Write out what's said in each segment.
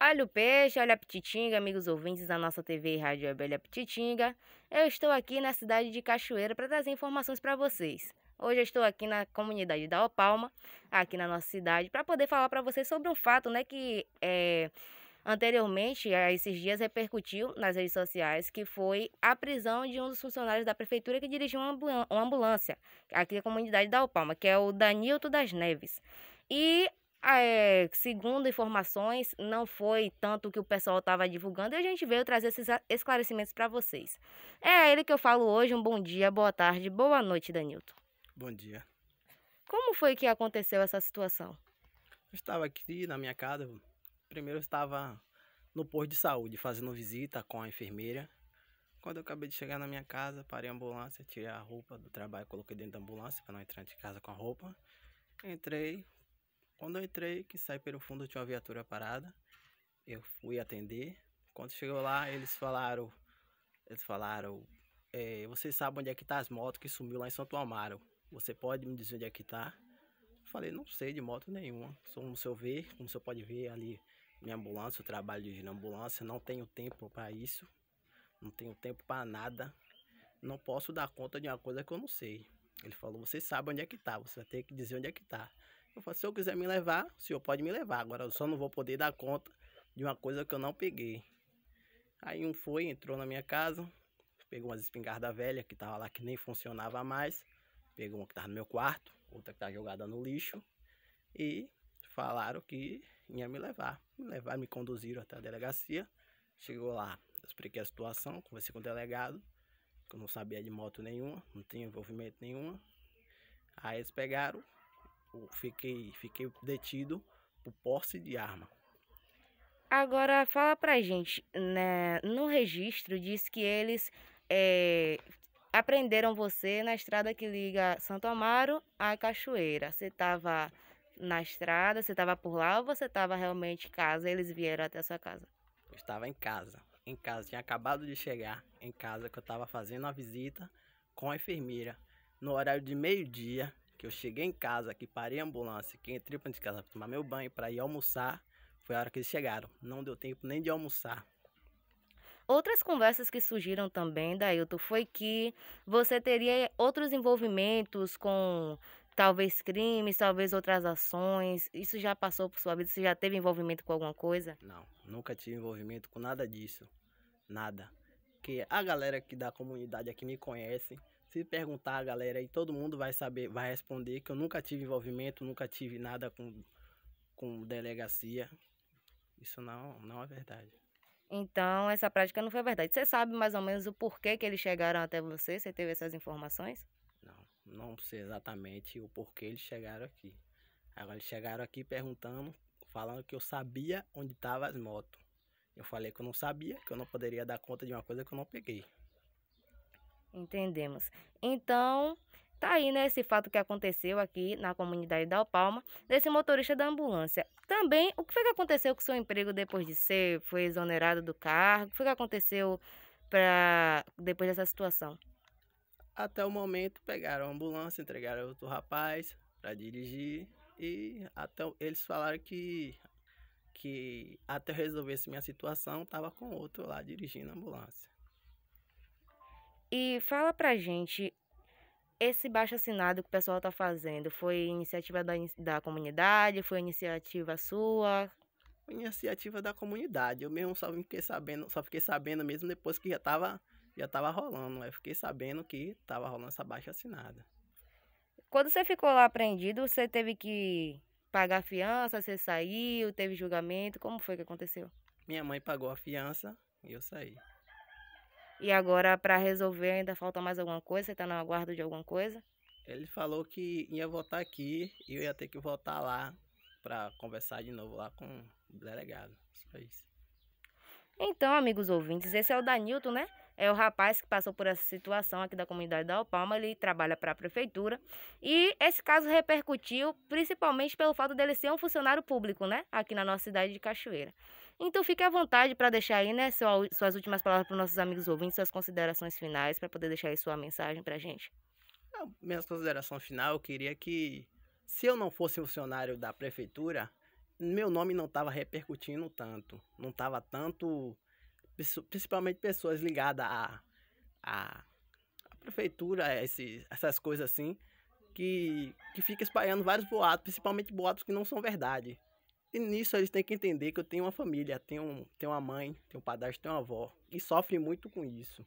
Olha o peixe, olha a pititinga, amigos ouvintes da nossa TV e Rádio Abelha Pititinga. Eu estou aqui na cidade de Cachoeira para trazer informações para vocês. Hoje eu estou aqui na comunidade da Opalma, aqui na nossa cidade, para poder falar para vocês sobre um fato né, que é, anteriormente, a esses dias, repercutiu nas redes sociais, que foi a prisão de um dos funcionários da prefeitura que dirigiu uma ambulância, aqui na comunidade da Opalma, que é o Danilto das Neves. E ah, é, segundo informações, não foi tanto o que o pessoal estava divulgando e a gente veio trazer esses esclarecimentos para vocês. É a ele que eu falo hoje. Um bom dia, boa tarde, boa noite, Danilton. Bom dia. Como foi que aconteceu essa situação? Eu estava aqui na minha casa. Primeiro eu estava no posto de saúde fazendo visita com a enfermeira. Quando eu acabei de chegar na minha casa, parei a ambulância, tirei a roupa do trabalho, coloquei dentro da ambulância para não entrar de casa com a roupa. Entrei, quando eu entrei, que saí pelo fundo tinha uma viatura parada. Eu fui atender. Quando chegou lá, eles falaram. Eles falaram. É, vocês sabem onde é que tá as motos que sumiu lá em Santo Amaro. Você pode me dizer onde é que tá? Eu falei, não sei de moto nenhuma. Só como o senhor vê, como o senhor pode ver ali minha ambulância, o trabalho de ambulância, não tenho tempo para isso. Não tenho tempo para nada. Não posso dar conta de uma coisa que eu não sei. Ele falou, você sabe onde é que tá, você vai ter que dizer onde é que tá. Eu falei, se eu quiser me levar, o senhor pode me levar. Agora eu só não vou poder dar conta de uma coisa que eu não peguei. Aí um foi, entrou na minha casa, pegou umas espingardas velhas que tava lá que nem funcionava mais. Pegou uma que tava no meu quarto, outra que tava jogada no lixo. E falaram que ia me levar. Me levar, me conduziram até a delegacia. Chegou lá, expliquei a situação, conversei com o delegado, que eu não sabia de moto nenhuma, não tinha envolvimento nenhuma. Aí eles pegaram, Tipo, fiquei, fiquei detido por posse de arma. Agora, fala pra gente, né, no registro diz que eles é, aprenderam você na estrada que liga Santo Amaro à Cachoeira. Você estava na estrada, você estava por lá ou você estava realmente em casa? Eles vieram até a sua casa? Eu estava em casa, em casa, tinha acabado de chegar em casa que eu estava fazendo a visita com a enfermeira no horário de meio-dia que eu cheguei em casa, que parei a ambulância, que entrei para de casa para tomar meu banho, para ir almoçar, foi a hora que eles chegaram. Não deu tempo nem de almoçar. Outras conversas que surgiram também, Dailton, foi que você teria outros envolvimentos com talvez crimes, talvez outras ações. Isso já passou por sua vida? Você já teve envolvimento com alguma coisa? Não, nunca tive envolvimento com nada disso. Nada. Que a galera que da comunidade aqui me conhece, se perguntar a galera aí, todo mundo vai saber, vai responder que eu nunca tive envolvimento, nunca tive nada com, com delegacia. Isso não, não é verdade. Então, essa prática não foi verdade. Você sabe mais ou menos o porquê que eles chegaram até você? Você teve essas informações? Não, não sei exatamente o porquê eles chegaram aqui. Agora, eles chegaram aqui perguntando, falando que eu sabia onde estavam as motos. Eu falei que eu não sabia, que eu não poderia dar conta de uma coisa que eu não peguei. Entendemos. Então, tá aí, né, esse fato que aconteceu aqui na comunidade da Palma, desse motorista da ambulância. Também, o que foi que aconteceu com o seu emprego depois de ser, foi exonerado do cargo? O que foi que aconteceu pra, depois dessa situação? Até o momento, pegaram a ambulância, entregaram outro rapaz para dirigir e até eles falaram que que até eu resolvesse minha situação, tava com outro lá dirigindo a ambulância. E fala pra gente, esse baixo assinado que o pessoal tá fazendo, foi iniciativa da, da comunidade, foi iniciativa sua? Iniciativa da comunidade. Eu mesmo só fiquei sabendo, só fiquei sabendo mesmo depois que já tava, já tava rolando. Eu né? fiquei sabendo que tava rolando essa baixa assinada. Quando você ficou lá apreendido, você teve que pagar a fiança, você saiu, teve julgamento, como foi que aconteceu? Minha mãe pagou a fiança e eu saí. E agora, para resolver, ainda falta mais alguma coisa? Você está no aguardo de alguma coisa? Ele falou que ia votar aqui e eu ia ter que voltar lá para conversar de novo lá com o delegado. Só isso. Então, amigos ouvintes, esse é o Danilton, né? É o rapaz que passou por essa situação aqui da comunidade da Alpalma, ele trabalha para a prefeitura. E esse caso repercutiu principalmente pelo fato dele ser um funcionário público, né? Aqui na nossa cidade de Cachoeira. Então fique à vontade para deixar aí, né, suas últimas palavras para os nossos amigos ouvintes, suas considerações finais, para poder deixar aí sua mensagem para a gente. minha consideração final, eu queria que, se eu não fosse funcionário da prefeitura, meu nome não estava repercutindo tanto. Não estava tanto, principalmente pessoas ligadas à, à, prefeitura, esse, essas coisas assim, que, que fica espalhando vários boatos, principalmente boatos que não são verdade. E nisso eles têm que entender que eu tenho uma família, tenho, tenho uma mãe, tenho um padrasto, tenho uma avó. E sofre muito com isso.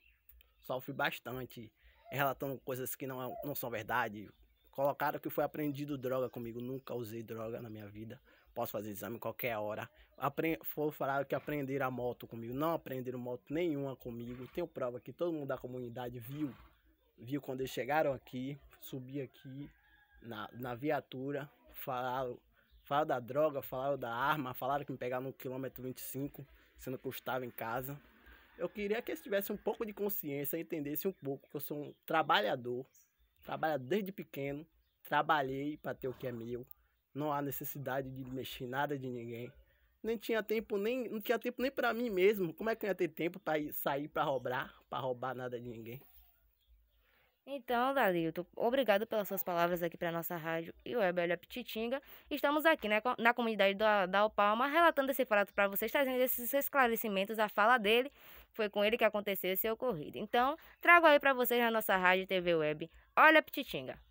Sofre bastante, relatando coisas que não, é, não são verdade. Colocaram que foi apreendido droga comigo. Nunca usei droga na minha vida. Posso fazer exame qualquer hora. Apre foi falado que aprenderam a moto comigo. Não aprenderam moto nenhuma comigo. Tenho prova que todo mundo da comunidade viu. Viu quando eles chegaram aqui, subi aqui na, na viatura, falaram Falaram da droga, falaram da arma, falaram que me pegaram no quilômetro 25, sendo que eu estava em casa. Eu queria que eles tivessem um pouco de consciência, entendessem um pouco que eu sou um trabalhador, trabalho desde pequeno, trabalhei para ter o que é meu. Não há necessidade de mexer nada de ninguém. Nem tinha tempo nem não tinha tempo nem para mim mesmo. Como é que eu ia ter tempo para sair para roubar, para roubar nada de ninguém? Então, Dalilton, obrigado pelas suas palavras aqui para nossa rádio e o Ebelha Pititinga. Estamos aqui né, na comunidade da, da Opalma relatando esse fato para vocês, trazendo esses esclarecimentos, a fala dele. Foi com ele que aconteceu esse ocorrido. Então, trago aí para vocês na nossa rádio e TV Web. Olha, Pititinga.